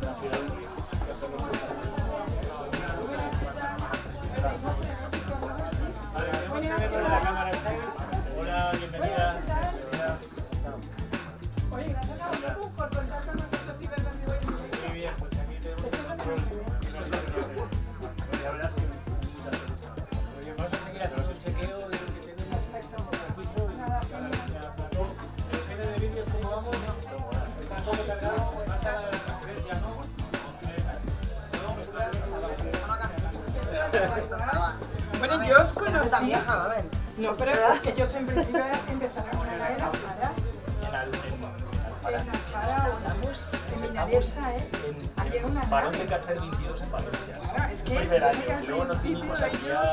Gracias. itu saja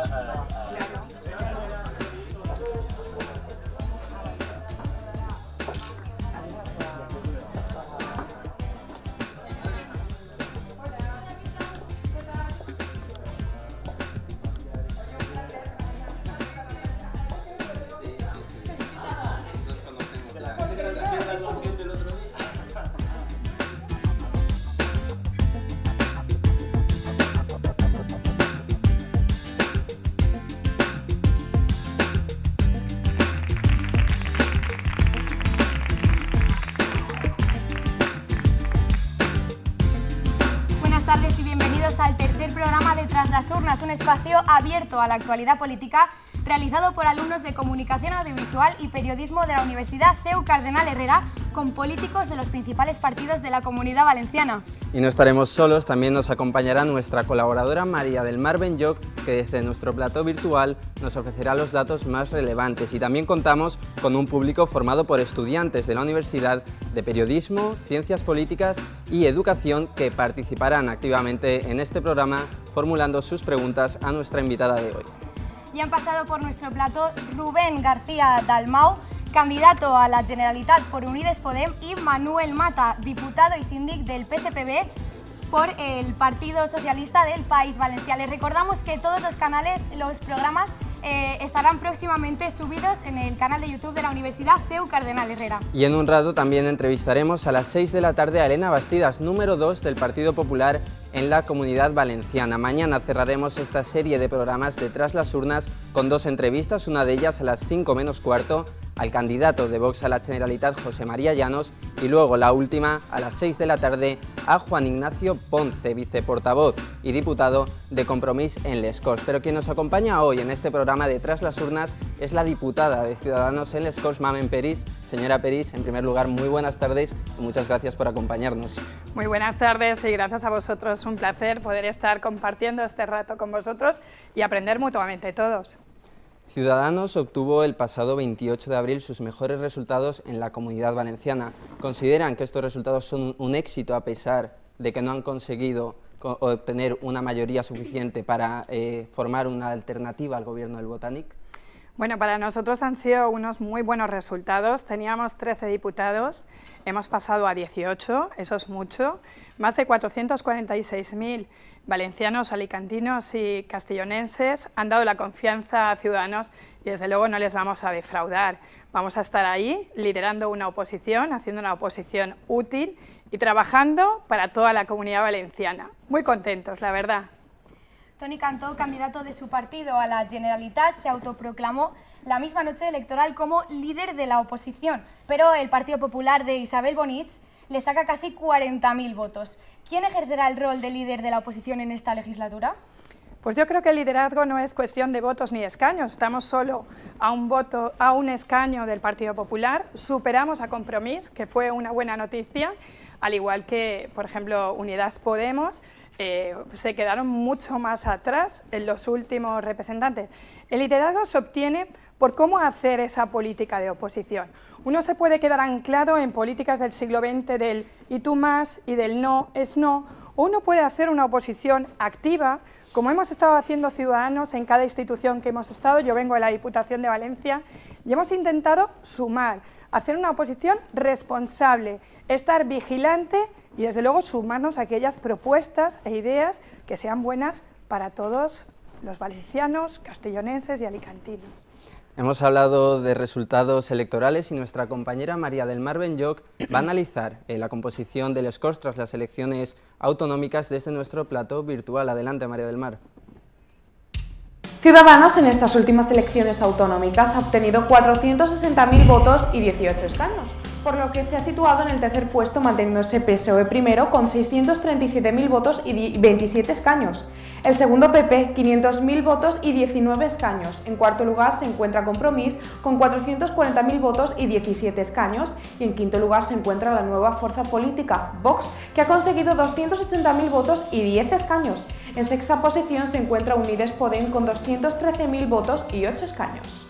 El programa Tras las Urnas, un espacio abierto a la actualidad política realizado por alumnos de Comunicación Audiovisual y Periodismo de la Universidad CEU Cardenal Herrera con políticos de los principales partidos de la Comunidad Valenciana. Y no estaremos solos, también nos acompañará nuestra colaboradora María del Mar Benyoc, que desde nuestro plato virtual nos ofrecerá los datos más relevantes y también contamos con un público formado por estudiantes de la Universidad de Periodismo, Ciencias Políticas y Educación que participarán activamente en este programa formulando sus preguntas a nuestra invitada de hoy y han pasado por nuestro plató Rubén García Dalmau, candidato a la Generalitat por Unides Podem y Manuel Mata, diputado y síndic del PSPB por el Partido Socialista del País Valenciano. Les recordamos que todos los canales, los programas eh, estarán próximamente subidos en el canal de YouTube de la Universidad CEU Cardenal Herrera. Y en un rato también entrevistaremos a las 6 de la tarde a Elena Bastidas, número 2 del Partido Popular en la Comunidad Valenciana. Mañana cerraremos esta serie de programas ...detrás las Urnas con dos entrevistas, una de ellas a las 5 menos cuarto al candidato de Vox a la Generalitat José María Llanos y luego la última a las 6 de la tarde a Juan Ignacio Ponce, viceportavoz y diputado de Compromís en Les Corts. Pero quien nos acompaña hoy en este programa detrás las Urnas es la diputada de Ciudadanos en Les Corts, Mamen Peris. Señora Peris, en primer lugar, muy buenas tardes y muchas gracias por acompañarnos. Muy buenas tardes y gracias a vosotros. Un placer poder estar compartiendo este rato con vosotros y aprender mutuamente todos. Ciudadanos obtuvo el pasado 28 de abril sus mejores resultados en la Comunidad Valenciana. ¿Consideran que estos resultados son un éxito a pesar de que no han conseguido obtener una mayoría suficiente para eh, formar una alternativa al gobierno del Botanic? Bueno, para nosotros han sido unos muy buenos resultados. Teníamos 13 diputados, hemos pasado a 18, eso es mucho. Más de 446.000 valencianos, alicantinos y castellonenses han dado la confianza a Ciudadanos y desde luego no les vamos a defraudar. Vamos a estar ahí liderando una oposición, haciendo una oposición útil y trabajando para toda la comunidad valenciana. Muy contentos, la verdad. Tony Cantó, candidato de su partido a la Generalitat, se autoproclamó la misma noche electoral como líder de la oposición, pero el Partido Popular de Isabel Bonitz... le saca casi 40.000 votos. ¿Quién ejercerá el rol de líder de la oposición en esta legislatura? Pues yo creo que el liderazgo no es cuestión de votos ni escaños. Estamos solo a un voto, a un escaño del Partido Popular. Superamos a Compromís, que fue una buena noticia, al igual que, por ejemplo, Unidas Podemos, eh, se quedaron mucho más atrás en los últimos representantes. El liderazgo se obtiene por cómo hacer esa política de oposición. Uno se puede quedar anclado en políticas del siglo XX del y tú más y del no es no, o uno puede hacer una oposición activa, como hemos estado haciendo ciudadanos en cada institución que hemos estado, yo vengo de la Diputación de Valencia, y hemos intentado sumar, hacer una oposición responsable, estar vigilante y desde luego sumarnos a aquellas propuestas e ideas que sean buenas para todos los valencianos, castellonenses y alicantinos. Hemos hablado de resultados electorales y nuestra compañera María del Mar Benlloc va a analizar eh, la composición del ESCORS tras las elecciones autonómicas desde nuestro plato virtual. Adelante, María del Mar. Ciudadanos en estas últimas elecciones autonómicas ha obtenido 460.000 votos y 18 escaños, por lo que se ha situado en el tercer puesto manteniéndose PSOE primero con 637.000 votos y 27 escaños, el segundo PP 500.000 votos y 19 escaños, en cuarto lugar se encuentra Compromís con 440.000 votos y 17 escaños y en quinto lugar se encuentra la nueva fuerza política Vox que ha conseguido 280.000 votos y 10 escaños. En sexta posición se encuentra Unides Podem con 213.000 votos y 8 escaños.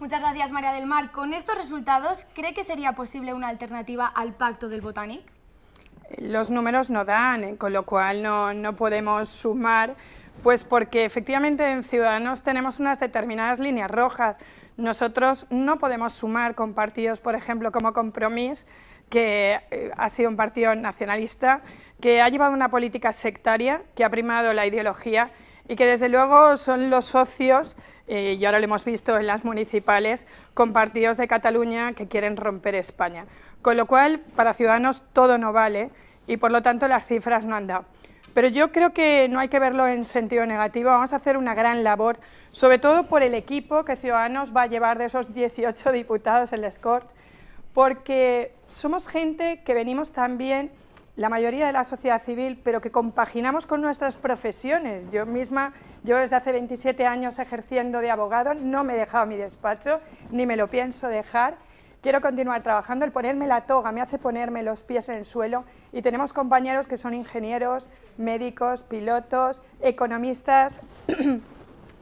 Muchas gracias, María del Mar. Con estos resultados, ¿cree que sería posible una alternativa al pacto del Botanic? Los números no dan, eh, con lo cual no, no podemos sumar pues porque efectivamente en Ciudadanos tenemos unas determinadas líneas rojas. Nosotros no podemos sumar con partidos, por ejemplo, como Compromís, que eh, ha sido un partido nacionalista, que ha llevado una política sectaria, que ha primado la ideología y que desde luego son los socios, eh, y ahora lo hemos visto en las municipales, con partidos de Cataluña que quieren romper España. Con lo cual, para Ciudadanos todo no vale y por lo tanto las cifras no han dado. Pero yo creo que no hay que verlo en sentido negativo, vamos a hacer una gran labor, sobre todo por el equipo que Ciudadanos va a llevar de esos 18 diputados en el Escort, porque somos gente que venimos también, la mayoría de la sociedad civil, pero que compaginamos con nuestras profesiones. Yo misma, yo desde hace 27 años ejerciendo de abogado, no me he dejado mi despacho, ni me lo pienso dejar. Quiero continuar trabajando, el ponerme la toga me hace ponerme los pies en el suelo y tenemos compañeros que son ingenieros, médicos, pilotos, economistas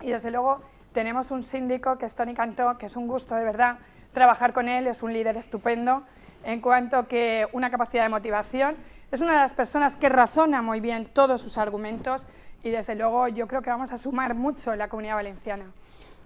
y desde luego tenemos un síndico que es Tony Cantó, que es un gusto de verdad trabajar con él, es un líder estupendo en cuanto que una capacidad de motivación. Es una de las personas que razona muy bien todos sus argumentos y desde luego yo creo que vamos a sumar mucho en la comunidad valenciana.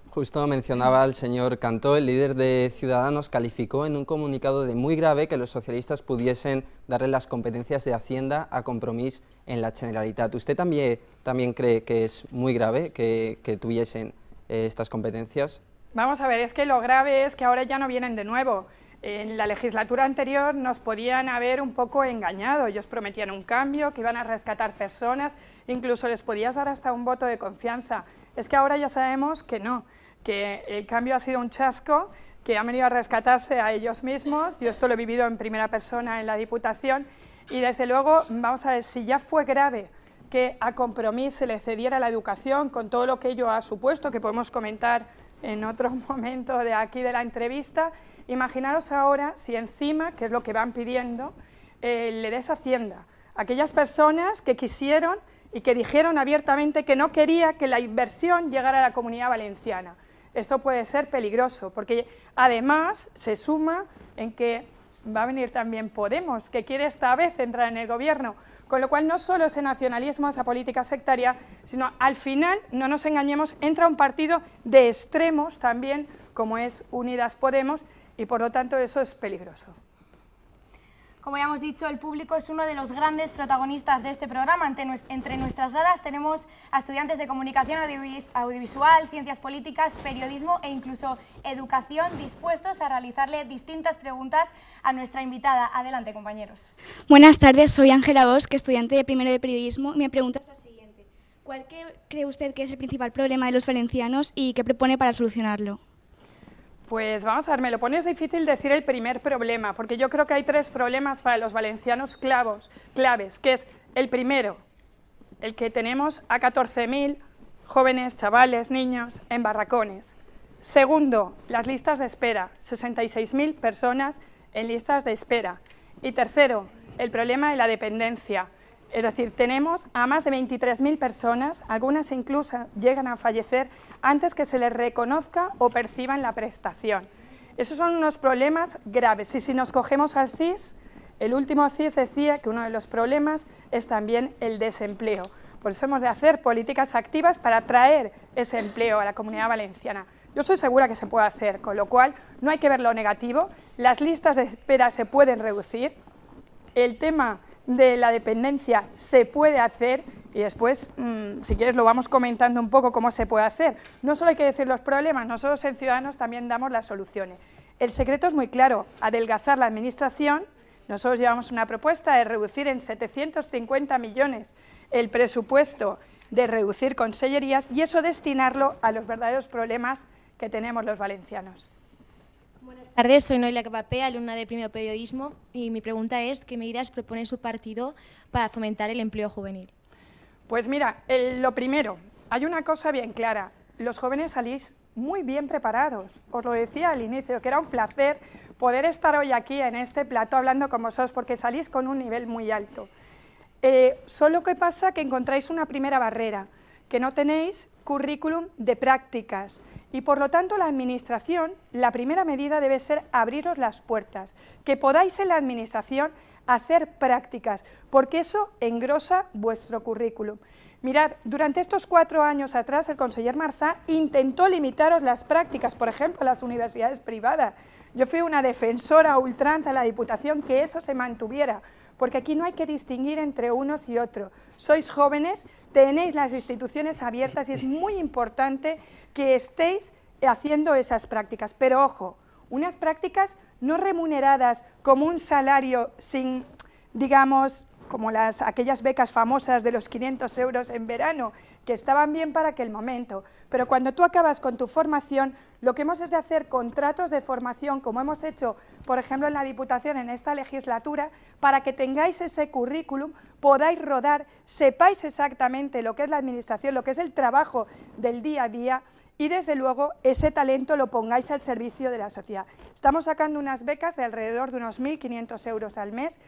Justo mencionaba el señor Cantó, el líder de Ciudadanos calificó en un comunicado de muy grave que los socialistas pudiesen darle las competencias de Hacienda a Compromís en la Generalitat. ¿Usted también, también cree que es muy grave que, que tuviesen eh, estas competencias? Vamos a ver, es que lo grave es que ahora ya no vienen de nuevo. En la legislatura anterior nos podían haber un poco engañado, ellos prometían un cambio, que iban a rescatar personas, incluso les podías dar hasta un voto de confianza. Es que ahora ya sabemos que no, que el cambio ha sido un chasco, que han venido a rescatarse a ellos mismos, yo esto lo he vivido en primera persona en la Diputación, y desde luego, vamos a ver, si ya fue grave que a compromiso se le cediera la educación con todo lo que ello ha supuesto, que podemos comentar en otro momento de aquí de la entrevista. Imaginaros ahora si encima, que es lo que van pidiendo, eh, le des hacienda. Aquellas personas que quisieron y que dijeron abiertamente que no quería que la inversión llegara a la comunidad valenciana. Esto puede ser peligroso, porque además se suma en que va a venir también Podemos, que quiere esta vez entrar en el gobierno. Con lo cual no solo ese nacionalismo, esa política sectaria, sino al final, no nos engañemos, entra un partido de extremos también, como es Unidas Podemos, y por lo tanto eso es peligroso. Como ya hemos dicho, el público es uno de los grandes protagonistas de este programa. Entre nuestras gradas tenemos a estudiantes de comunicación audiovisual, ciencias políticas, periodismo e incluso educación dispuestos a realizarle distintas preguntas a nuestra invitada. Adelante, compañeros. Buenas tardes, soy Ángela Bosque, estudiante de primero de periodismo. Mi pregunta es la siguiente. ¿Cuál cree usted que es el principal problema de los valencianos y qué propone para solucionarlo? Pues vamos a ver, me lo pones difícil decir el primer problema, porque yo creo que hay tres problemas para los valencianos clavos, claves, que es el primero, el que tenemos a 14.000 jóvenes, chavales, niños en barracones. Segundo, las listas de espera, 66.000 personas en listas de espera. Y tercero, el problema de la dependencia. Es decir, tenemos a más de 23.000 personas, algunas incluso llegan a fallecer antes que se les reconozca o perciban la prestación. Esos son unos problemas graves. Y si nos cogemos al CIS, el último CIS decía que uno de los problemas es también el desempleo. Por eso hemos de hacer políticas activas para atraer ese empleo a la comunidad valenciana. Yo estoy segura que se puede hacer, con lo cual no hay que ver lo negativo. Las listas de espera se pueden reducir. El tema de la dependencia se puede hacer y después, mm, si quieres, lo vamos comentando un poco cómo se puede hacer. No solo hay que decir los problemas, nosotros en Ciudadanos también damos las soluciones. El secreto es muy claro, adelgazar la administración. Nosotros llevamos una propuesta de reducir en 750 millones el presupuesto de reducir consellerías y eso destinarlo a los verdaderos problemas que tenemos los valencianos. Buenas tardes, soy Noelia Capapé, alumna de Premio Periodismo, y mi pregunta es, ¿qué medidas propone su partido para fomentar el empleo juvenil? Pues mira, lo primero, hay una cosa bien clara, los jóvenes salís muy bien preparados. Os lo decía al inicio, que era un placer poder estar hoy aquí en este plato hablando con vosotros, porque salís con un nivel muy alto. Eh, solo que pasa que encontráis una primera barrera, que no tenéis currículum de prácticas y por lo tanto la administración, la primera medida debe ser abriros las puertas, que podáis en la administración hacer prácticas, porque eso engrosa vuestro currículum. Mirad, durante estos cuatro años atrás el conseller Marzá intentó limitaros las prácticas, por ejemplo, a las universidades privadas. Yo fui una defensora a ultranza de la Diputación que eso se mantuviera, porque aquí no hay que distinguir entre unos y otros. Sois jóvenes, tenéis las instituciones abiertas y es muy importante que estéis haciendo esas prácticas. Pero ojo, unas prácticas no remuneradas como un salario sin, digamos, como las, aquellas becas famosas de los 500 euros en verano, que estaban bien para aquel momento, pero cuando tú acabas con tu formación, lo que hemos es de hacer contratos de formación, como hemos hecho, por ejemplo, en la Diputación en esta legislatura, para que tengáis ese currículum, podáis rodar, sepáis exactamente lo que es la Administración, lo que es el trabajo del día a día y desde luego ese talento lo pongáis al servicio de la sociedad. Estamos sacando unas becas de alrededor de unos 1.500 euros al mes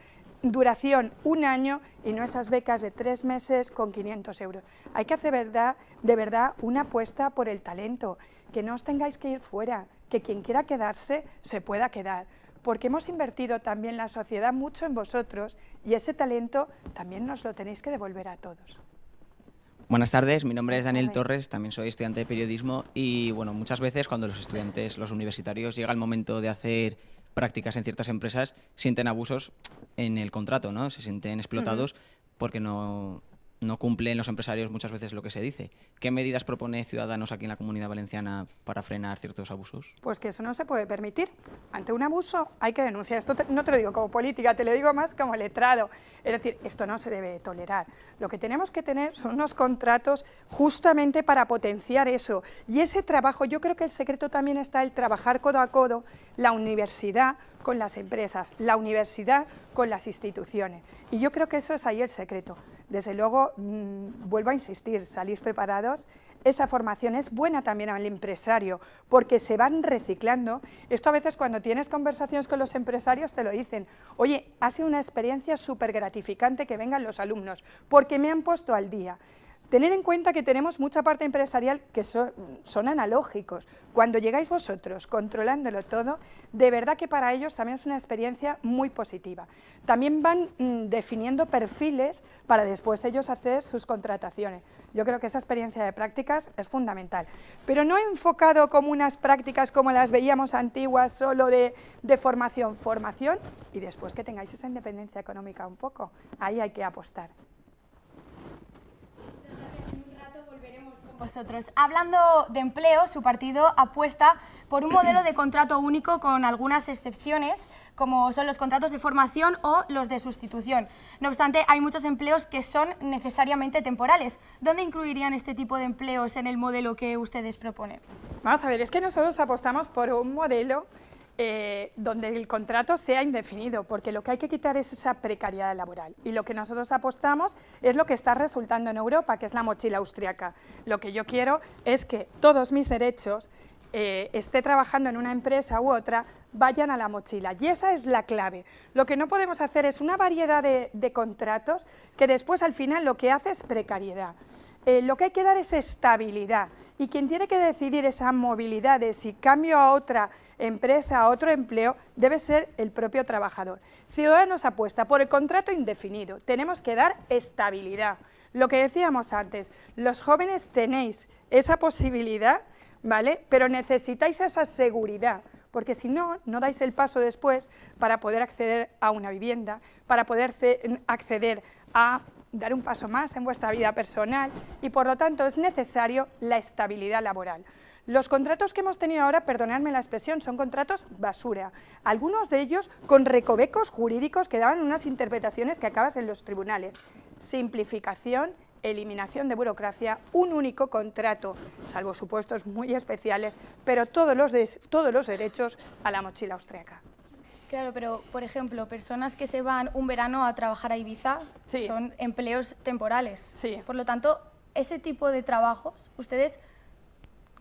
duración un año y no esas becas de tres meses con 500 euros. Hay que hacer verdad, de verdad una apuesta por el talento, que no os tengáis que ir fuera, que quien quiera quedarse se pueda quedar, porque hemos invertido también la sociedad mucho en vosotros y ese talento también nos lo tenéis que devolver a todos. Buenas tardes, mi nombre es Daniel Torres, también soy estudiante de periodismo y bueno, muchas veces cuando los estudiantes, los universitarios, llega el momento de hacer prácticas en ciertas empresas sienten abusos en el contrato, ¿no? Se sienten explotados porque no, no cumplen los empresarios muchas veces lo que se dice. ¿Qué medidas propone Ciudadanos aquí en la Comunidad Valenciana para frenar ciertos abusos? Pues que eso no se puede permitir. Ante un abuso hay que denunciar. Esto no te lo digo como política, te lo digo más como letrado. Es decir, esto no se debe tolerar. Lo que tenemos que tener son unos contratos justamente para potenciar eso. Y ese trabajo, yo creo que el secreto también está el trabajar codo a codo, la universidad, con las empresas, la universidad con las instituciones. Y yo creo que eso es ahí el secreto. Desde luego, mm, vuelvo a insistir, salís preparados. Esa formación es buena también al empresario, porque se van reciclando. Esto a veces cuando tienes conversaciones con los empresarios te lo dicen. Oye, ha sido una experiencia súper gratificante que vengan los alumnos, porque me han puesto al día. Tener en cuenta que tenemos mucha parte empresarial que son, analógicos. Cuando llegáis vosotros controlándolo todo, de verdad que para ellos también es una experiencia muy positiva. También van mm, definiendo perfiles para después ellos hacer sus contrataciones. Yo creo que esa experiencia de prácticas es fundamental. Pero no enfocado como unas prácticas como las veíamos antiguas, solo de formación, formación y después que tengáis esa independencia económica un poco. Ahí hay que apostar. Hablando de empleo, su partido apuesta por un modelo de contrato único con algunas excepciones, como son los contratos de formación o los de sustitución. No obstante, hay muchos empleos que son necesariamente temporales. ¿Dónde incluirían este tipo de empleos en el modelo que ustedes proponen? Vamos a ver, es que nosotros apostamos por un modelo eh, donde el contrato sea indefinido, porque lo que hay que quitar es esa precariedad laboral. Y lo que nosotros apostamos es lo que está resultando en Europa, que es la mochila austriaca. Lo que yo quiero es que todos mis derechos eh, esté trabajando en una empresa u otra, vayan a la mochila. Y esa es la clave. Lo que no podemos hacer es una variedad de, contratos que después al final lo que hace es precariedad. Eh, lo que hay que dar es estabilidad. Y quien tiene que decidir esa movilidad de si cambio a otra empresa a otro empleo debe ser el propio trabajador. Ciudadanos apuesta por el contrato indefinido. Tenemos que dar estabilidad. Lo que decíamos antes, los jóvenes tenéis esa posibilidad, ¿vale? Pero necesitáis esa seguridad, porque si no, no dais el paso después para poder acceder a una vivienda, para poder acceder a dar un paso más en vuestra vida personal y por lo tanto es necesario la estabilidad laboral. Los contratos que hemos tenido ahora, perdonadme la expresión, son contratos basura. Algunos de ellos con recovecos jurídicos que daban unas interpretaciones que acabas en los tribunales. Simplificación, eliminación de burocracia, un único contrato, salvo supuestos muy especiales, pero todos los, todos los derechos a la mochila austriaca. Claro, pero por ejemplo, personas que se van un verano a trabajar a Ibiza son empleos temporales. Por lo tanto, ese tipo de trabajos, ustedes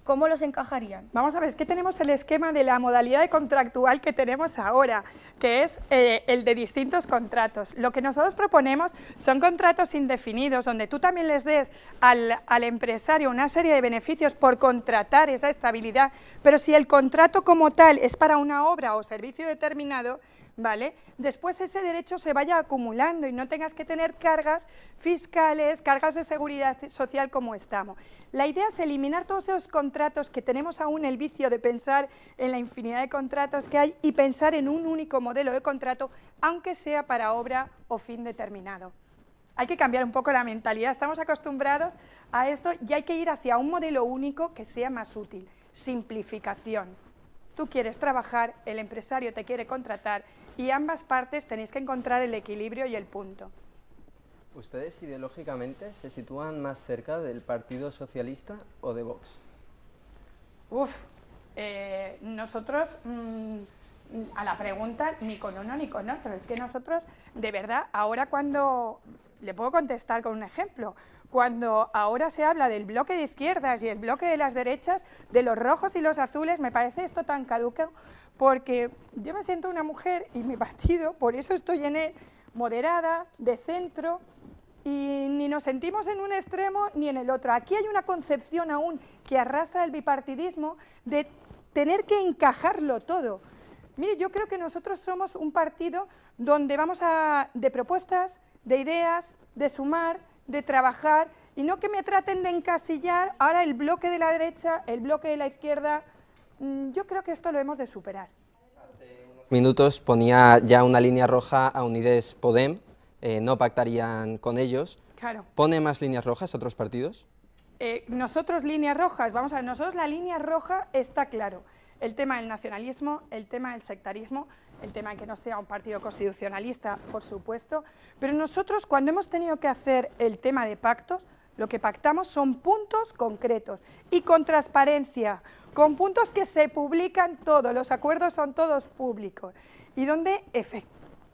¿Cómo los encajarían? Vamos a ver, es que tenemos el esquema de la modalidad contractual que tenemos ahora, que es eh, el de distintos contratos. Lo que nosotros proponemos son contratos indefinidos, donde tú también les des al, al empresario una serie de beneficios por contratar esa estabilidad, pero si el contrato como tal es para una obra o servicio determinado, Después ese derecho se vaya acumulando y no tengas que tener cargas fiscales, cargas de seguridad social como estamos. La idea es eliminar todos esos contratos que tenemos aún el vicio de pensar en la infinidad de contratos que hay y pensar en un único modelo de contrato, aunque sea para obra o fin determinado hay que cambiar un poco la mentalidad, estamos acostumbrados a esto y hay que ir hacia un modelo único que sea más útil, simplificación tú quieres trabajar, el empresario te quiere contratar y ambas partes tenéis que encontrar el equilibrio y el punto. ¿Ustedes ideológicamente se sitúan más cerca del Partido Socialista o de Vox? Uf, eh, nosotros mm, a la pregunta ni con uno ni con otro. Es que nosotros, de verdad, ahora cuando le puedo contestar con un ejemplo cuando ahora se habla del bloque de izquierdas y el bloque de las derechas, de los rojos y los azules, me parece esto tan caduco, porque yo me siento una mujer y mi partido, por eso estoy en él, e, moderada, de centro, y ni nos sentimos en un extremo ni en el otro. Aquí hay una concepción aún que arrastra el bipartidismo de tener que encajarlo todo. Mire, yo creo que nosotros somos un partido donde vamos a, de propuestas, de ideas, de sumar, de trabajar y no que me traten de encasillar ahora el bloque de la derecha, el bloque de la izquierda. Mm, yo creo que esto lo hemos de superar. Hace unos minutos ponía ya una línea roja a Unides Podem, eh, no pactarían con ellos. Claro. ¿Pone más líneas rojas otros partidos? Eh, nosotros líneas rojas, vamos a ver, nosotros la línea roja está claro. El tema del nacionalismo, el tema del sectarismo, el tema de que no sea un partido constitucionalista, por supuesto, pero nosotros cuando hemos tenido que hacer el tema de pactos, lo que pactamos son puntos concretos y con transparencia, con puntos que se publican todos, los acuerdos son todos públicos y donde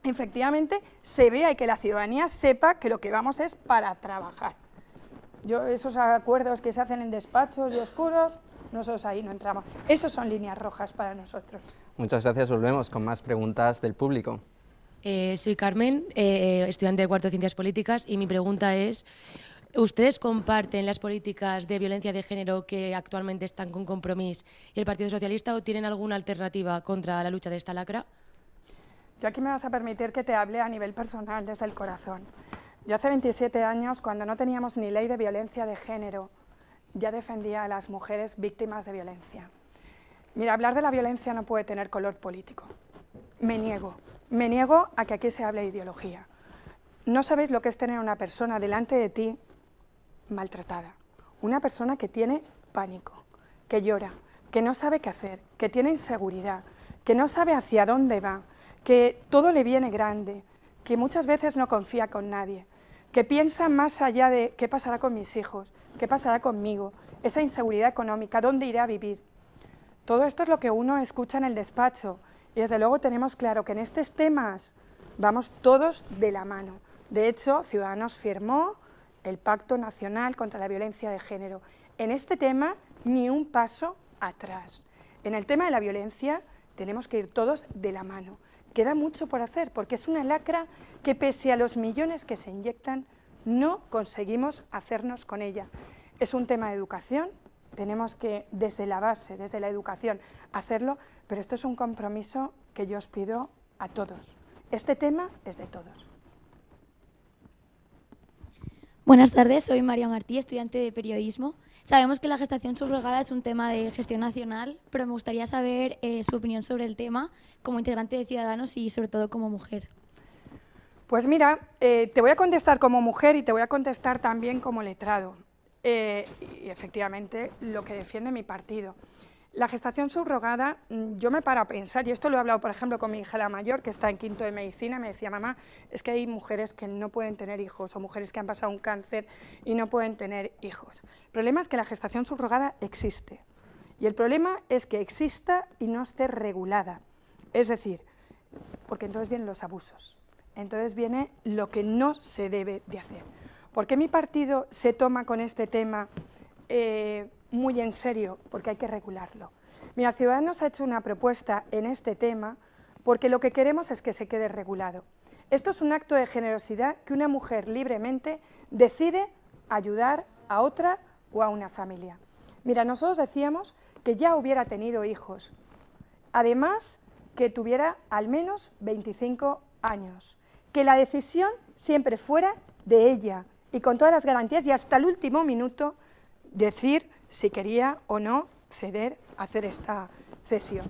efectivamente se vea y que la ciudadanía sepa que lo que vamos es para trabajar. Yo, esos acuerdos que se hacen en despachos y oscuros, nosotros ahí no entramos. esas son líneas rojas para nosotros. Muchas gracias. Volvemos con más preguntas del público. Eh, soy Carmen, eh, eh, estudiante de Cuarto de Ciencias Políticas, y mi pregunta es, ¿ustedes comparten las políticas de violencia de género que actualmente están con compromiso y el Partido Socialista o tienen alguna alternativa contra la lucha de esta lacra? Yo aquí me vas a permitir que te hable a nivel personal, desde el corazón. Yo hace 27 años, cuando no teníamos ni ley de violencia de género, ya defendía a las mujeres víctimas de violencia. Mira, hablar de la violencia no puede tener color político. Me niego. Me niego a que aquí se hable de ideología. No sabéis lo que es tener una persona delante de ti maltratada. Una persona que tiene pánico, que llora, que no sabe qué hacer, que tiene inseguridad, que no sabe hacia dónde va, que todo le viene grande, que muchas veces no confía con nadie, que piensa más allá de qué pasará con mis hijos, qué pasará conmigo, esa inseguridad económica, dónde iré a vivir, todo esto es lo que uno escucha en el despacho y desde luego tenemos claro que en estos temas vamos todos de la mano. De hecho, Ciudadanos firmó el Pacto Nacional contra la Violencia de Género. En este tema, ni un paso atrás. En el tema de la violencia tenemos que ir todos de la mano. Queda mucho por hacer porque es una lacra que pese a los millones que se inyectan, no conseguimos hacernos con ella. Es un tema de educación, tenemos que, desde la base, desde la educación, hacerlo, pero esto es un compromiso que yo os pido a todos. Este tema es de todos. Buenas tardes, soy María Martí, estudiante de periodismo. Sabemos que la gestación subrogada es un tema de gestión nacional, pero me gustaría saber eh, su opinión sobre el tema como integrante de Ciudadanos y sobre todo como mujer. Pues mira, eh, te voy a contestar como mujer y te voy a contestar también como letrado. Eh, y efectivamente lo que defiende mi partido. La gestación subrogada, mm, yo me paro a pensar, y esto lo he hablado, por ejemplo, con mi hija la mayor, que está en quinto de medicina, me decía, mamá, es que hay mujeres que no pueden tener hijos, o mujeres que han pasado un cáncer y no pueden tener hijos. El problema es que la gestación subrogada existe, y el problema es que exista y no esté regulada. Es decir, porque entonces vienen los abusos, entonces viene lo que no se debe de hacer. ¿Por qué mi partido se toma con este tema eh, muy en serio? Porque hay que regularlo. Mira, Ciudadanos ha hecho una propuesta en este tema porque lo que queremos es que se quede regulado. Esto es un acto de generosidad que una mujer libremente decide ayudar a otra o a una familia. Mira, nosotros decíamos que ya hubiera tenido hijos, además que tuviera al menos 25 años, que la decisión siempre fuera de ella, y con todas las garantías y hasta el último minuto decir si quería o no ceder, hacer esta cesión.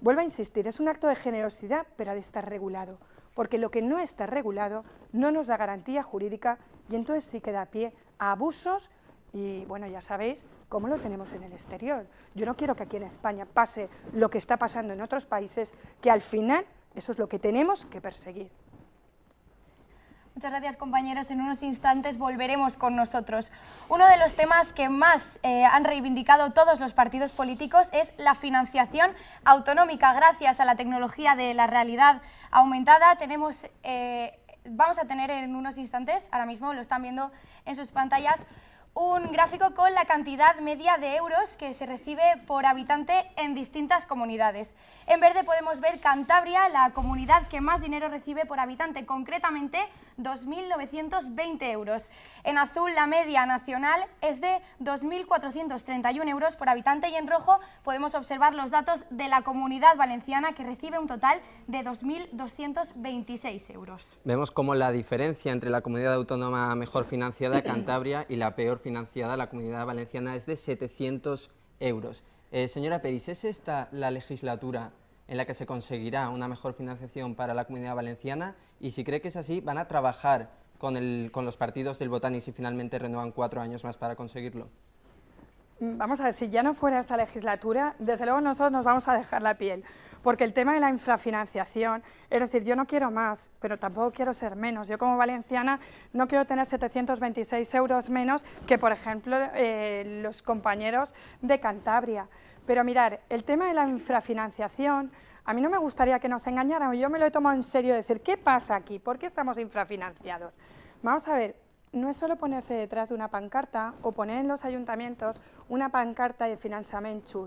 Vuelvo a insistir, es un acto de generosidad, pero ha de estar regulado, porque lo que no está regulado no nos da garantía jurídica y entonces sí queda pie a abusos y bueno, ya sabéis cómo lo tenemos en el exterior. Yo no quiero que aquí en España pase lo que está pasando en otros países, que al final eso es lo que tenemos que perseguir. Muchas gracias compañeros. En unos instantes volveremos con nosotros. Uno de los temas que más eh, han reivindicado todos los partidos políticos es la financiación autonómica. Gracias a la tecnología de la realidad aumentada tenemos... Eh, vamos a tener en unos instantes, ahora mismo lo están viendo en sus pantallas, un gráfico con la cantidad media de euros que se recibe por habitante en distintas comunidades. En verde podemos ver Cantabria, la comunidad que más dinero recibe por habitante, concretamente 2.920 euros. En azul la media nacional es de 2.431 euros por habitante y en rojo podemos observar los datos de la comunidad valenciana que recibe un total de 2.226 euros. Vemos cómo la diferencia entre la comunidad autónoma mejor financiada, Cantabria, y la peor financiada financiada la comunidad valenciana es de 700 euros. Eh, señora Peris, ¿es esta la legislatura en la que se conseguirá una mejor financiación para la comunidad valenciana? Y si cree que es así, ¿van a trabajar con, los partidos del Botánico si finalmente renuevan cuatro años más para conseguirlo? Vamos a ver, si ya no fuera esta legislatura, desde luego nosotros nos vamos a dejar la piel, porque el tema de la infrafinanciación, es decir, yo no quiero más, pero tampoco quiero ser menos. Yo como valenciana no quiero tener 726 euros menos que, por ejemplo, eh, los compañeros de Cantabria. Pero mirar, el tema de la infrafinanciación, a mí no me gustaría que nos engañaran, yo me lo he tomado en serio decir, ¿qué pasa aquí? ¿Por qué estamos infrafinanciados? Vamos a ver, no es solo ponerse detrás de una pancarta o poner en los ayuntamientos una pancarta de financiamiento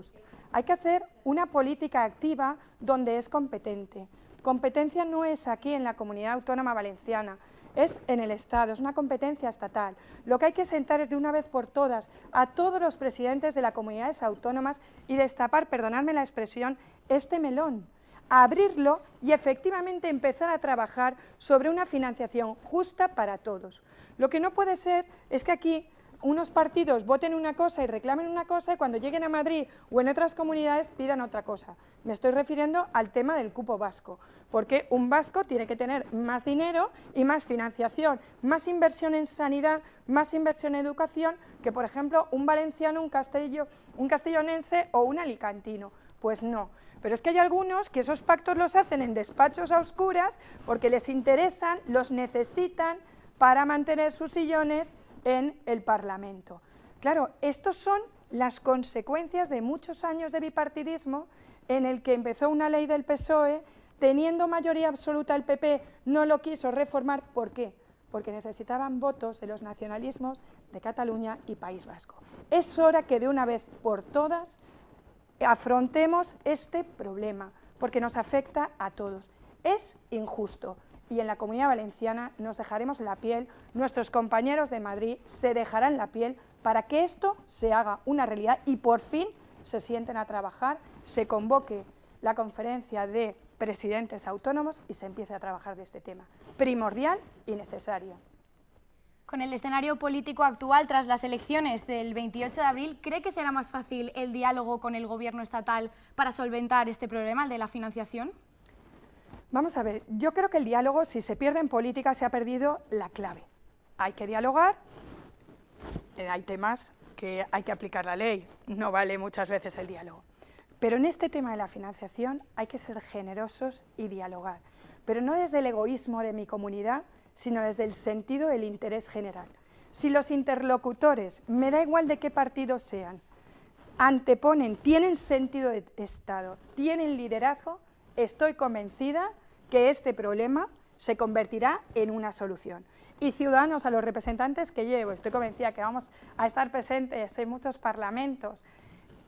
Hay que hacer una política activa donde es competente. Competencia no es aquí en la comunidad autónoma valenciana, es en el Estado, es una competencia estatal. Lo que hay que sentar es de una vez por todas a todos los presidentes de las comunidades autónomas y destapar, perdonadme la expresión, este melón abrirlo y efectivamente empezar a trabajar sobre una financiación justa para todos. Lo que no puede ser es que aquí unos partidos voten una cosa y reclamen una cosa y cuando lleguen a Madrid o en otras comunidades pidan otra cosa. Me estoy refiriendo al tema del cupo vasco, porque un vasco tiene que tener más dinero y más financiación, más inversión en sanidad, más inversión en educación que, por ejemplo, un valenciano, un, un castellonense o un alicantino. Pues no. Pero es que hay algunos que esos pactos los hacen en despachos a oscuras porque les interesan, los necesitan para mantener sus sillones en el Parlamento. Claro, estos son las consecuencias de muchos años de bipartidismo en el que empezó una ley del PSOE, teniendo mayoría absoluta el PP, no lo quiso reformar. ¿Por qué? Porque necesitaban votos de los nacionalismos de Cataluña y País Vasco. Es hora que de una vez por todas afrontemos este problema, porque nos afecta a todos. Es injusto y en la Comunidad Valenciana nos dejaremos la piel, nuestros compañeros de Madrid se dejarán la piel para que esto se haga una realidad y por fin se sienten a trabajar, se convoque la conferencia de presidentes autónomos y se empiece a trabajar de este tema, primordial y necesario. Con el escenario político actual tras las elecciones del 28 de abril, ¿cree que será más fácil el diálogo con el gobierno estatal para solventar este problema, de la financiación? Vamos a ver, yo creo que el diálogo, si se pierde en política, se ha perdido la clave. Hay que dialogar, eh, hay temas que hay que aplicar la ley, no vale muchas veces el diálogo. Pero en este tema de la financiación hay que ser generosos y dialogar, pero no desde el egoísmo de mi comunidad, sino desde el sentido del interés general. Si los interlocutores, me da igual de qué partido sean, anteponen, tienen sentido de Estado, tienen liderazgo, estoy convencida que este problema se convertirá en una solución. Y ciudadanos, a los representantes que llevo, estoy convencida que vamos a estar presentes en muchos parlamentos,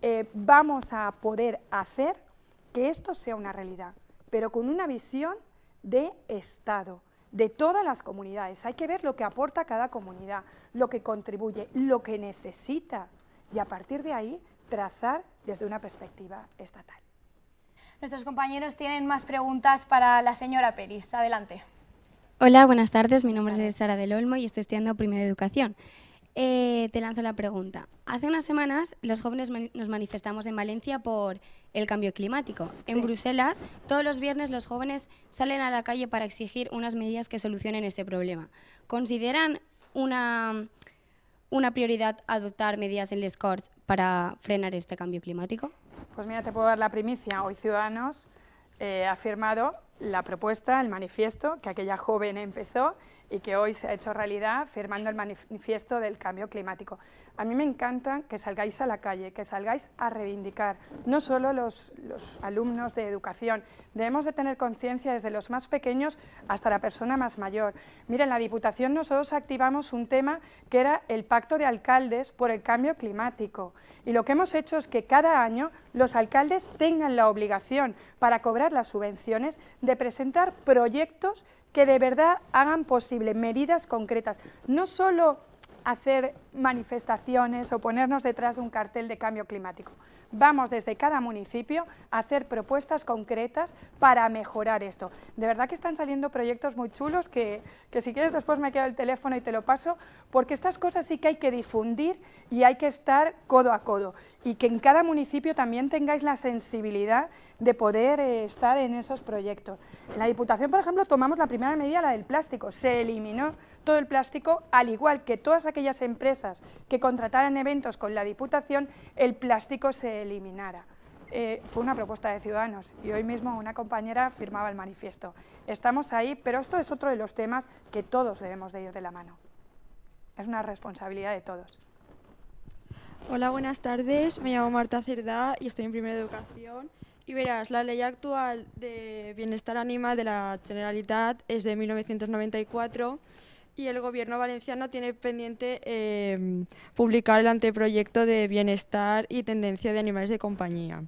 eh, vamos a poder hacer que esto sea una realidad, pero con una visión de Estado, de todas las comunidades. Hay que ver lo que aporta cada comunidad, lo que contribuye, lo que necesita y a partir de ahí trazar desde una perspectiva estatal. Nuestros compañeros tienen más preguntas para la señora Peris. Adelante. Hola, buenas tardes. Mi nombre es Sara del Olmo y estoy estudiando Primera Educación. Eh, te lanzo la pregunta. Hace unas semanas los jóvenes nos manifestamos en Valencia por el cambio climático. En Bruselas, todos los viernes los jóvenes salen a la calle para exigir unas medidas que solucionen este problema. ¿Consideran una, prioridad adoptar medidas en el Corts para frenar este cambio climático? Pues mira, te puedo dar la primicia. Hoy Ciudadanos eh, ha firmado la propuesta, el manifiesto que aquella joven empezó y que hoy se ha hecho realidad firmando el manifiesto del cambio climático. A mí me encanta que salgáis a la calle, que salgáis a reivindicar, no solo los, los alumnos de educación, debemos de tener conciencia desde los más pequeños hasta la persona más mayor. Mira, en la Diputación nosotros activamos un tema que era el pacto de alcaldes por el cambio climático y lo que hemos hecho es que cada año los alcaldes tengan la obligación para cobrar las subvenciones de presentar proyectos que de verdad hagan posible medidas concretas, no solo hacer manifestaciones o ponernos detrás de un cartel de cambio climático, vamos desde cada municipio a hacer propuestas concretas para mejorar esto. De verdad que están saliendo proyectos muy chulos que, si quieres después me quedo el teléfono y te lo paso, porque estas cosas sí que hay que difundir y hay que estar codo a codo y que en cada municipio también tengáis la sensibilidad de poder eh, estar en esos proyectos. En la Diputación, por ejemplo, tomamos la primera medida, la del plástico, se eliminó todo el plástico, al igual que todas aquellas empresas que contrataran eventos con la Diputación, el plástico se eliminara. Eh, fue una propuesta de Ciudadanos y hoy mismo una compañera firmaba el manifiesto. Estamos ahí, pero esto es otro de los temas que todos debemos de ir de la mano. Es una responsabilidad de todos. Hola, buenas tardes. Me llamo Marta Cerdá y estoy en Primera Educación. Y verás, la ley actual de bienestar animal de la Generalitat es de 1994 y el gobierno valenciano tiene pendiente eh, publicar el anteproyecto de bienestar y tendencia de animales de compañía.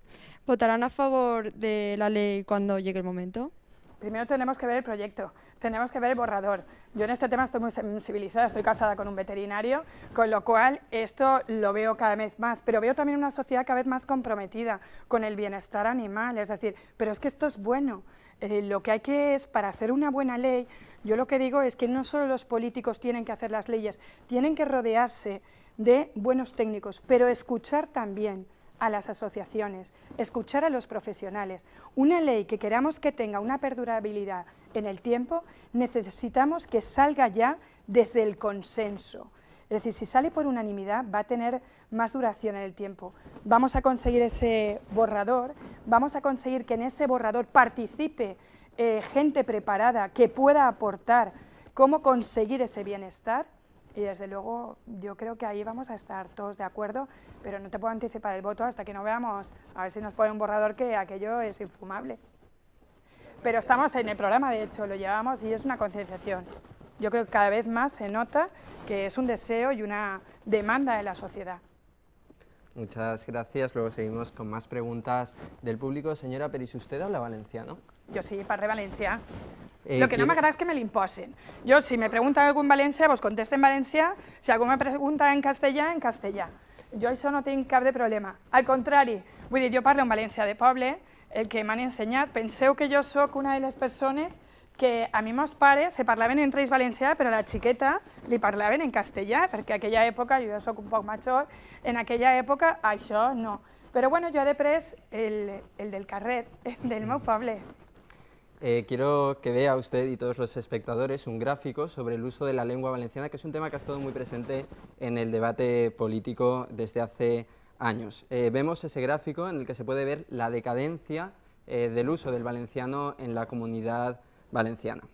¿Votarán a favor de la ley cuando llegue el momento? Primero tenemos que ver el proyecto, tenemos que ver el borrador. Yo en este tema estoy muy sensibilizada, estoy casada con un veterinario, con lo cual esto lo veo cada vez más, pero veo también una sociedad cada vez más comprometida con el bienestar animal, es decir, pero es que esto es bueno, eh, lo que hay que es, para hacer una buena ley, yo lo que digo es que no solo los políticos tienen que hacer las leyes, tienen que rodearse de buenos técnicos, pero escuchar también a las asociaciones, escuchar a los profesionales. Una ley que queramos que tenga una perdurabilidad en el tiempo, necesitamos que salga ya desde el consenso. Es decir, si sale por unanimidad va a tener más duración en el tiempo. Vamos a conseguir ese borrador, vamos a conseguir que en ese borrador participe eh, gente preparada que pueda aportar cómo conseguir ese bienestar. Y desde luego yo creo que ahí vamos a estar todos de acuerdo, pero no te puedo anticipar el voto hasta que no veamos, a ver si nos pone un borrador que aquello es infumable. Pero estamos en el programa, de hecho, lo llevamos y es una concienciación. Yo creo que cada vez más se nota que es un deseo y una demanda de la sociedad. Muchas gracias. Luego seguimos con más preguntas del público. Señora Peris, ¿usted habla valenciano? Jo sí, parlo valencià. Eh, el que no m'agrada és que me l'imposin. Jo, si me pregunta algú en valencià, vos contesto en valencià. Si algú me pregunta en castellà, en castellà. Jo això no tinc cap de problema. Al contrari, vull dir, jo parlo en valencià de poble, el que m'han ensenyat. Penseu que jo sóc una de les persones que a mi meus pares se parlaven entre ells valencià, però a la xiqueta li parlaven en castellà, perquè en aquella època, jo ja sóc un poc major, en aquella època això no. Però bueno, jo he après el, el del carrer, el del meu poble. Eh, quiero que vea usted y todos los espectadores un gráfico sobre el uso de la lengua valenciana, que es un tema que ha estado muy presente en el debate político desde hace años. Eh, vemos ese gráfico en el que se puede ver la decadencia eh, del uso del valenciano en la comunidad valenciana.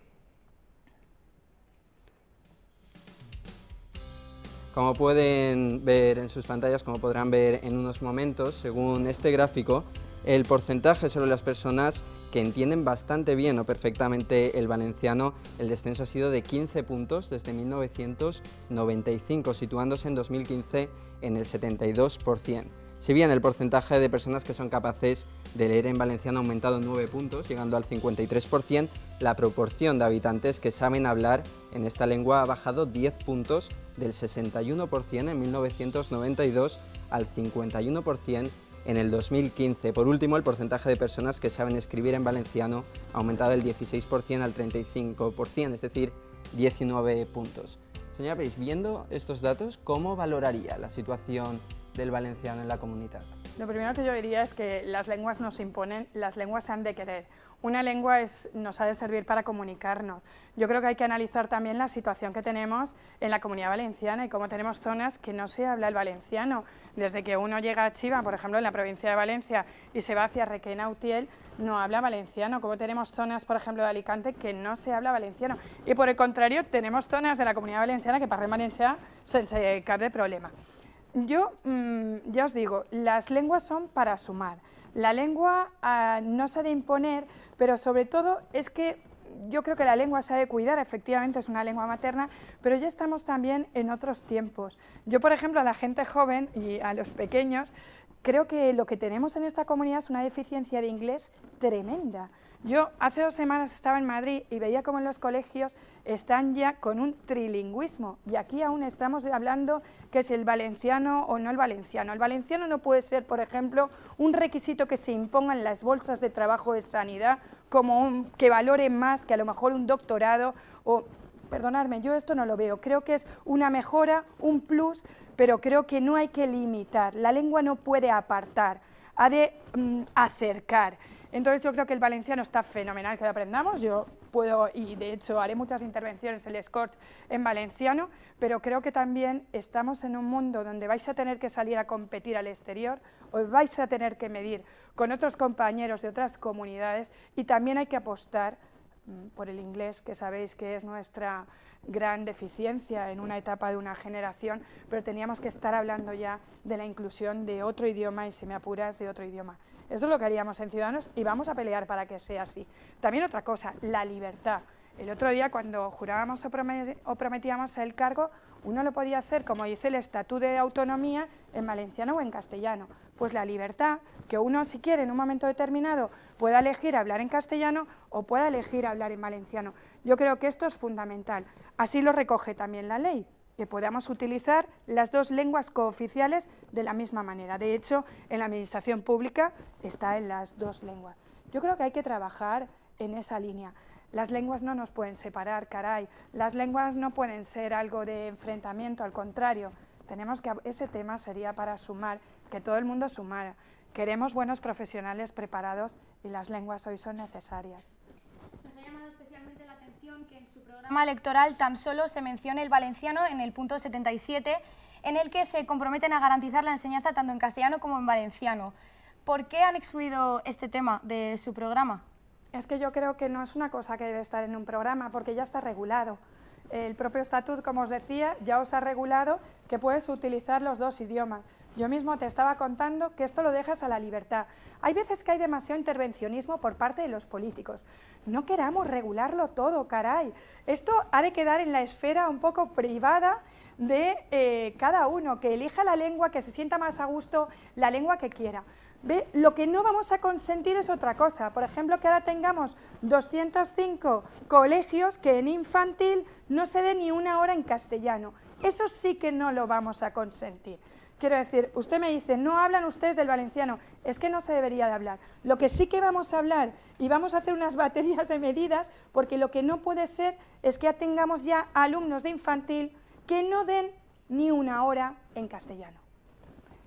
Como pueden ver en sus pantallas, como podrán ver en unos momentos, según este gráfico, el porcentaje sobre las personas que entienden bastante bien o perfectamente el valenciano. El descenso ha sido de 15 puntos desde 1995, situándose en 2015 en el 72%. Si bien el porcentaje de personas que son capaces de leer en valenciano ha aumentado 9 puntos, llegando al 53%, la proporción de habitantes que saben hablar en esta lengua ha bajado 10 puntos del 61% en 1992 al 51% en el 2015. Por último, el porcentaje de personas que saben escribir en valenciano ha aumentado del 16% al 35%, es decir, 19 puntos. Señora Peris, viendo estos datos, ¿cómo valoraría la situación del valenciano en la comunidad? Lo primero que yo diría es que las lenguas no se imponen, las lenguas se han de querer una lengua nos ha de servir para comunicarnos. Yo creo que hay que analizar también la situación que tenemos en la comunidad valenciana y cómo tenemos zonas que no se habla el valenciano. Desde que uno llega a Chiva, por ejemplo, en la provincia de Valencia, y se va hacia Requena, Utiel, no habla valenciano. Como tenemos zonas, por ejemplo, de Alicante, que no se habla valenciano. Y por el contrario, tenemos zonas de la comunidad valenciana que para valencia se se de problema. Yo, mm, ya os digo, las lenguas son para sumar. La lengua ah, no se ha de imponer, pero sobre todo es que yo creo que la lengua se ha de cuidar, efectivamente es una lengua materna, pero ya estamos también en otros tiempos. Yo, por ejemplo, a la gente joven y a los pequeños, creo que lo que tenemos en esta comunidad es una deficiencia de inglés tremenda. Yo hace dos semanas estaba en Madrid y veía cómo en los colegios están ya con un trilingüismo y aquí aún estamos hablando que si el valenciano o no el valenciano. El valenciano no puede ser, por ejemplo, un requisito que se imponga en las bolsas de trabajo de sanidad como un, que valore más que a lo mejor un doctorado o perdonadme, yo esto no lo veo. Creo que es una mejora, un plus, pero creo que no hay que limitar. La lengua no puede apartar, ha de mm, acercar. Entonces yo creo que el valenciano está fenomenal que lo aprendamos, yo puedo y de hecho haré muchas intervenciones en el escort en valenciano, pero creo que también estamos en un mundo donde vais a tener que salir a competir al exterior, os vais a tener que medir con otros compañeros de otras comunidades y también hay que apostar mm, por el inglés, que sabéis que es nuestra gran deficiencia en una etapa de una generación, pero teníamos que estar hablando ya de la inclusión de otro idioma y, si me apuras, de otro idioma. Eso es lo que haríamos en Ciudadanos y vamos a pelear para que sea así. También otra cosa, la libertad. El otro día cuando jurábamos o prometíamos el cargo, uno lo podía hacer, como dice el estatuto de Autonomía, en valenciano o en castellano. Pues la libertad, que uno si quiere en un momento determinado pueda elegir hablar en castellano o pueda elegir hablar en valenciano. Yo creo que esto es fundamental. Así lo recoge también la ley que podamos utilizar las dos lenguas cooficiales de la misma manera. De hecho, en la administración pública está en las dos lenguas. Yo creo que hay que trabajar en esa línea. Las lenguas no nos pueden separar, caray. Las lenguas no pueden ser algo de enfrentamiento, al contrario. Tenemos que ese tema sería para sumar, que todo el mundo sumara. Queremos buenos profesionales preparados y las lenguas hoy son necesarias. Nos ha llamado especialmente el programa electoral tan solo se menciona el valenciano en el punto 77, en el que se comprometen a garantizar la enseñanza tanto en castellano como en valenciano. ¿Por qué han excluido este tema de su programa? Es que yo creo que no es una cosa que debe estar en un programa, porque ya está regulado. El propio estatut, como os decía, ya os ha regulado que puedes utilizar los dos idiomas. Yo mismo te estaba contando que esto lo dejas a la libertad. Hay veces que hay demasiado intervencionismo por parte de los políticos. No queramos regularlo todo, caray. Esto ha de quedar en la esfera un poco privada de eh, cada uno, que elija la lengua que se sienta más a gusto, la lengua que quiera. Lo que no vamos a consentir es otra cosa. Por ejemplo, que ahora tengamos 205 colegios que en infantil no se dé ni una hora en castellano. Eso sí que no lo vamos a consentir. Quiero decir, usted me dice, no hablan ustedes del valenciano, es que no se debería de hablar. Lo que sí que vamos a hablar y vamos a hacer unas baterías de medidas, porque lo que no puede ser es que tengamos ya alumnos de infantil que no den ni una hora en castellano.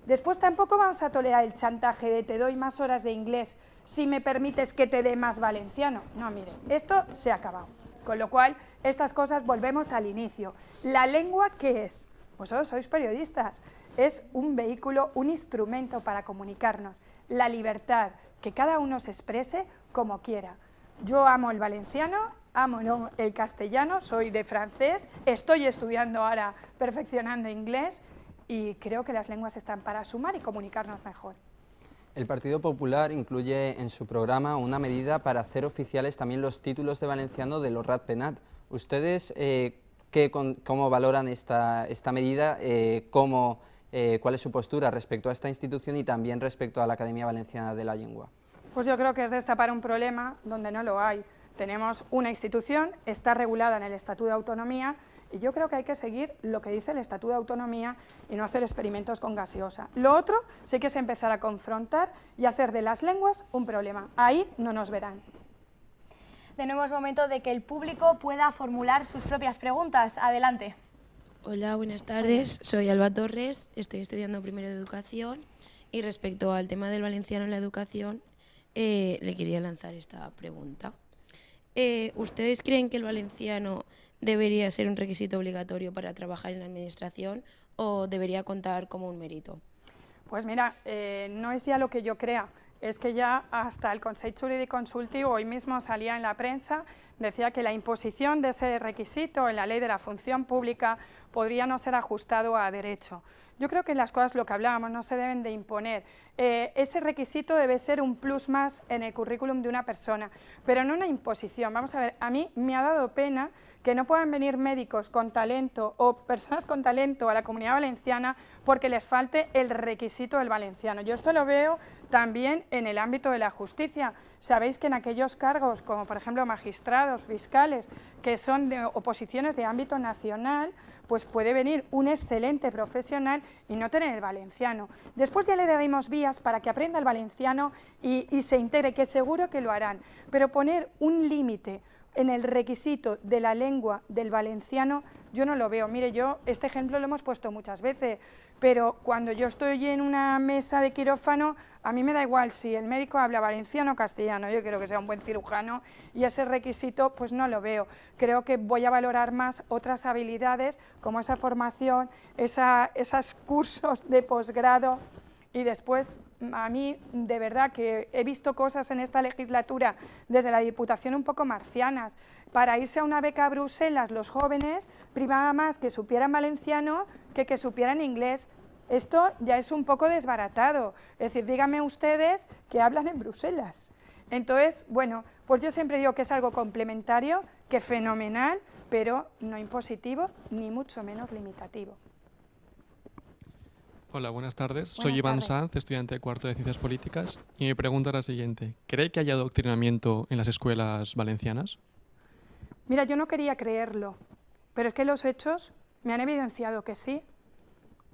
Después tampoco vamos a tolerar el chantaje de te doy más horas de inglés si me permites que te dé más valenciano. No, mire, esto se ha acabado. Con lo cual, estas cosas volvemos al inicio. ¿La lengua qué es? Vosotros sois periodistas es un vehículo, un instrumento para comunicarnos, la libertad, que cada uno se exprese como quiera. Yo amo el valenciano, amo el castellano, soy de francés, estoy estudiando ahora, perfeccionando inglés y creo que las lenguas están para sumar y comunicarnos mejor. El Partido Popular incluye en su programa una medida para hacer oficiales también los títulos de valenciano de los RAT Penat. ¿Ustedes eh, qué, cómo valoran esta, medida? Eh, ¿Cómo eh, cuál es su postura respecto a esta institución y también respecto a la Academia Valenciana de la Lengua. Pues yo creo que es destapar un problema donde no lo hay. Tenemos una institución, está regulada en el Estatuto de Autonomía y yo creo que hay que seguir lo que dice el Estatuto de Autonomía y no hacer experimentos con gaseosa. Lo otro sí que es empezar a confrontar y hacer de las lenguas un problema. Ahí no nos verán. De nuevo es momento de que el público pueda formular sus propias preguntas. Adelante. Hola, buenas tardes. Soy Alba Torres, estoy estudiando primero de educación y respecto al tema del valenciano en la educación, eh, le quería lanzar esta pregunta. Eh, ¿Ustedes creen que el valenciano debería ser un requisito obligatorio para trabajar en la administración o debería contar como un mérito? Pues mira, eh, no es ya lo que yo crea, es que ya hasta el Consejo Jurídico Consultivo hoy mismo salía en la prensa, decía que la imposición de ese requisito en la ley de la función pública podría no ser ajustado a derecho. Yo creo que las cosas, lo que hablábamos, no se deben de imponer. Eh, ese requisito debe ser un plus más en el currículum de una persona, pero no una imposición. Vamos a ver, a mí me ha dado pena que no puedan venir médicos con talento o personas con talento a la comunidad valenciana porque les falte el requisito del valenciano. Yo esto lo veo también en el ámbito de la justicia. Sabéis que en aquellos cargos, como por ejemplo magistrados, fiscales, que son de oposiciones de ámbito nacional, pues puede venir un excelente profesional y no tener el valenciano. Después ya le daremos vías para que aprenda el valenciano y, se integre, que seguro que lo harán, pero poner un límite, en el requisito de la lengua del valenciano, yo no lo veo. Mire, yo este ejemplo lo hemos puesto muchas veces, pero cuando yo estoy en una mesa de quirófano, a mí me da igual si el médico habla valenciano o castellano, yo quiero que sea un buen cirujano y ese requisito pues no lo veo. Creo que voy a valorar más otras habilidades como esa formación, esos cursos de posgrado y después a mí de verdad que he visto cosas en esta legislatura desde la Diputación un poco marcianas. Para irse a una beca a Bruselas, los jóvenes privaba más que supieran valenciano que que supieran inglés. Esto ya es un poco desbaratado. Es decir, díganme ustedes que hablan en Bruselas. Entonces, bueno, pues yo siempre digo que es algo complementario, que fenomenal, pero no impositivo ni mucho menos limitativo. Hola, buenas tardes. Soy Iván Sanz, estudiante de cuarto de Ciencias Políticas, y mi pregunta es la siguiente. ¿Cree que hay adoctrinamiento en las escuelas valencianas? Mira, yo no quería creerlo, pero es que los hechos me han evidenciado que sí.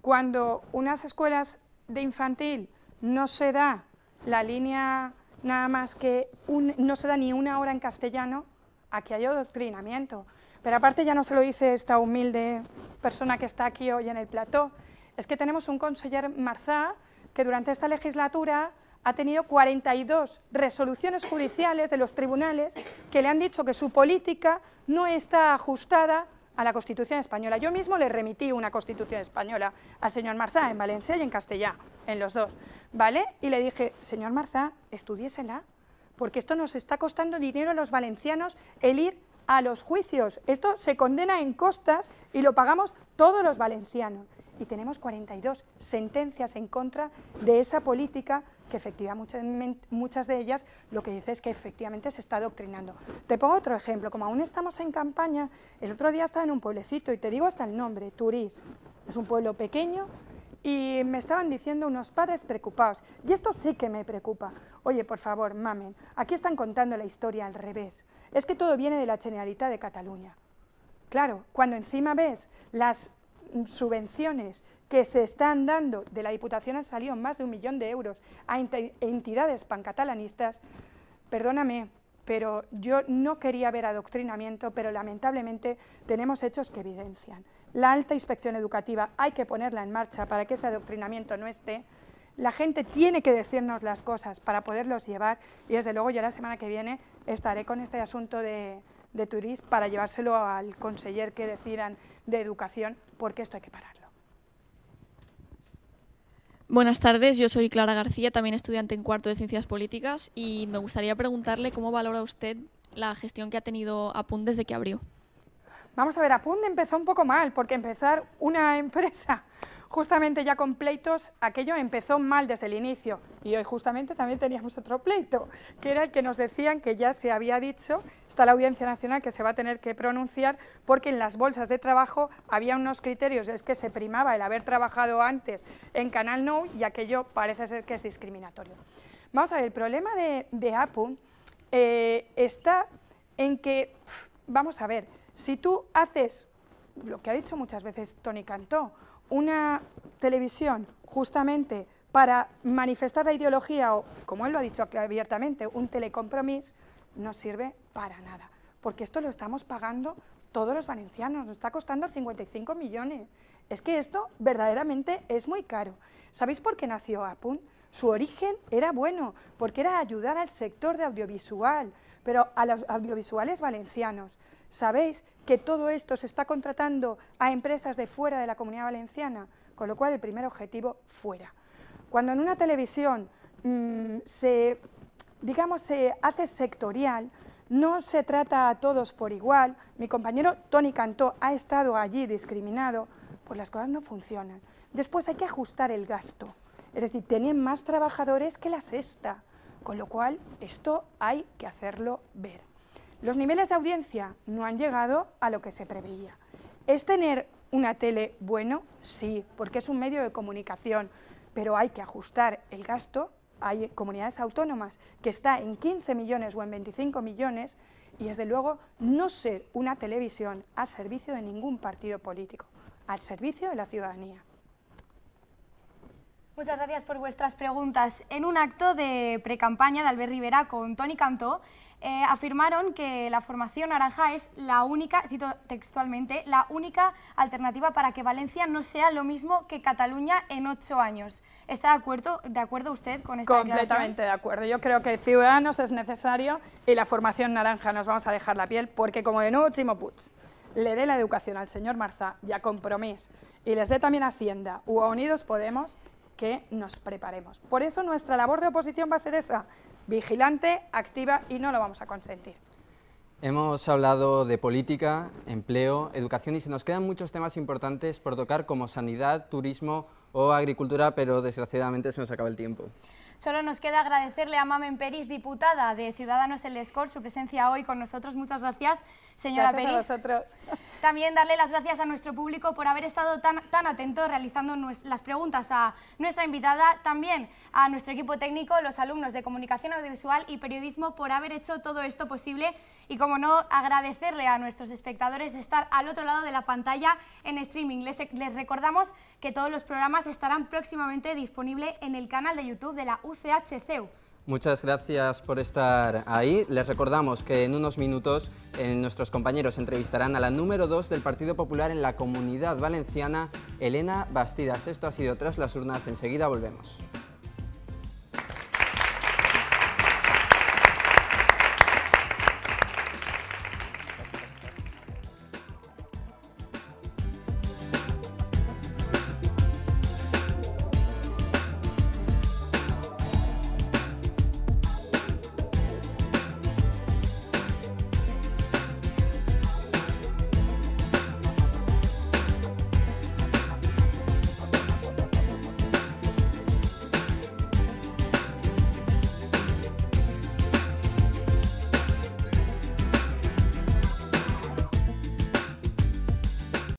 Cuando unas escuelas de infantil no se da la línea nada más que no se da ni una hora en castellano, aquí hay adoctrinamiento. Pero aparte ya no se lo dice esta humilde persona que está aquí hoy en el plató, es que tenemos un conseller Marzá que durante esta legislatura ha tenido 42 resoluciones judiciales de los tribunales que le han dicho que su política no está ajustada a la Constitución española. Yo mismo le remití una Constitución española al señor Marzá en Valencia y en Castellá, en los dos, ¿vale? Y le dije, señor Marzá, estudiésela, porque esto nos está costando dinero a los valencianos el ir a los juicios. Esto se condena en costas y lo pagamos todos los valencianos y tenemos 42 sentencias en contra de esa política que efectivamente muchas de ellas lo que dice es que efectivamente se está adoctrinando. Te pongo otro ejemplo, como aún estamos en campaña, el otro día estaba en un pueblecito y te digo hasta el nombre, Turís, es un pueblo pequeño y me estaban diciendo unos padres preocupados, y esto sí que me preocupa, oye, por favor, mamen, aquí están contando la historia al revés, es que todo viene de la Generalitat de Cataluña. Claro, cuando encima ves las subvenciones que se están dando, de la Diputación han salido más de un millón de euros a entidades pancatalanistas, perdóname, pero yo no quería ver adoctrinamiento, pero lamentablemente tenemos hechos que evidencian. La alta inspección educativa hay que ponerla en marcha para que ese adoctrinamiento no esté. La gente tiene que decirnos las cosas para poderlos llevar y desde luego ya la semana que viene estaré con este asunto de, de para llevárselo al conseller que decidan de educación, porque esto hay que pararlo. Buenas tardes, yo soy Clara García, también estudiante en cuarto de Ciencias Políticas y me gustaría preguntarle cómo valora usted la gestión que ha tenido APUN desde que abrió. Vamos a ver, Apunde empezó un poco mal, porque empezar una empresa justamente ya con pleitos, aquello empezó mal desde el inicio. Y hoy justamente también teníamos otro pleito, que era el que nos decían que ya se había dicho, está la Audiencia Nacional que se va a tener que pronunciar, porque en las bolsas de trabajo había unos criterios, es que se primaba el haber trabajado antes en Canal No y aquello parece ser que es discriminatorio. Vamos a ver, el problema de, de Apple eh, está en que, vamos a ver, si tú haces, lo que ha dicho muchas veces Tony Cantó, una televisión justamente para manifestar la ideología o, como él lo ha dicho abiertamente, un telecompromis, no sirve para nada. Porque esto lo estamos pagando todos los valencianos, nos está costando 55 millones. Es que esto verdaderamente es muy caro. ¿Sabéis por qué nació Apun? Su origen era bueno, porque era ayudar al sector de audiovisual, pero a los audiovisuales valencianos. Sabéis que todo esto se está contratando a empresas de fuera de la comunidad valenciana, con lo cual el primer objetivo fuera. Cuando en una televisión mm, se, digamos, se hace sectorial, no se trata a todos por igual, mi compañero Tony Cantó ha estado allí discriminado, pues las cosas no funcionan. Después hay que ajustar el gasto, es decir, tienen más trabajadores que la sexta, con lo cual esto hay que hacerlo ver. Los niveles de audiencia no han llegado a lo que se preveía. ¿Es tener una tele bueno? Sí, porque es un medio de comunicación, pero hay que ajustar el gasto. Hay comunidades autónomas que está en 15 millones o en 25 millones y desde luego no ser una televisión al servicio de ningún partido político, al servicio de la ciudadanía. Muchas gracias por vuestras preguntas. En un acto de precampaña de Albert Rivera con Tony Cantó, eh, afirmaron que la formación naranja es la única, cito textualmente, la única alternativa para que Valencia no sea lo mismo que Cataluña en ocho años. ¿Está de acuerdo, de acuerdo usted con esta Completamente de acuerdo. Yo creo que Ciudadanos es necesario y la formación naranja nos vamos a dejar la piel porque, como de nuevo Chimo Putz le dé la educación al señor Marzá y a Compromís y les dé también Hacienda o Unidos Podemos, que nos preparemos. Por eso nuestra labor de oposición va a ser esa, vigilante, activa y no lo vamos a consentir. Hemos hablado de política, empleo, educación y se nos quedan muchos temas importantes por tocar como sanidad, turismo, o agricultura, pero desgraciadamente se nos acaba el tiempo. Solo nos queda agradecerle a Mamen Peris, diputada de Ciudadanos El Escor, su presencia hoy con nosotros. Muchas gracias, señora gracias Peris. También darle las gracias a nuestro público por haber estado tan, tan atento realizando las preguntas a nuestra invitada, también a nuestro equipo técnico, los alumnos de Comunicación Audiovisual y Periodismo por haber hecho todo esto posible y, como no, agradecerle a nuestros espectadores de estar al otro lado de la pantalla en streaming. Les, les recordamos que todos los programas estarán próximamente disponibles en el canal de YouTube de la UCHCU. Muchas gracias por estar ahí. Les recordamos que en unos minutos eh, nuestros compañeros entrevistarán a la número 2 del Partido Popular en la Comunidad Valenciana, Elena Bastidas. Esto ha sido Tras las Urnas. Enseguida volvemos.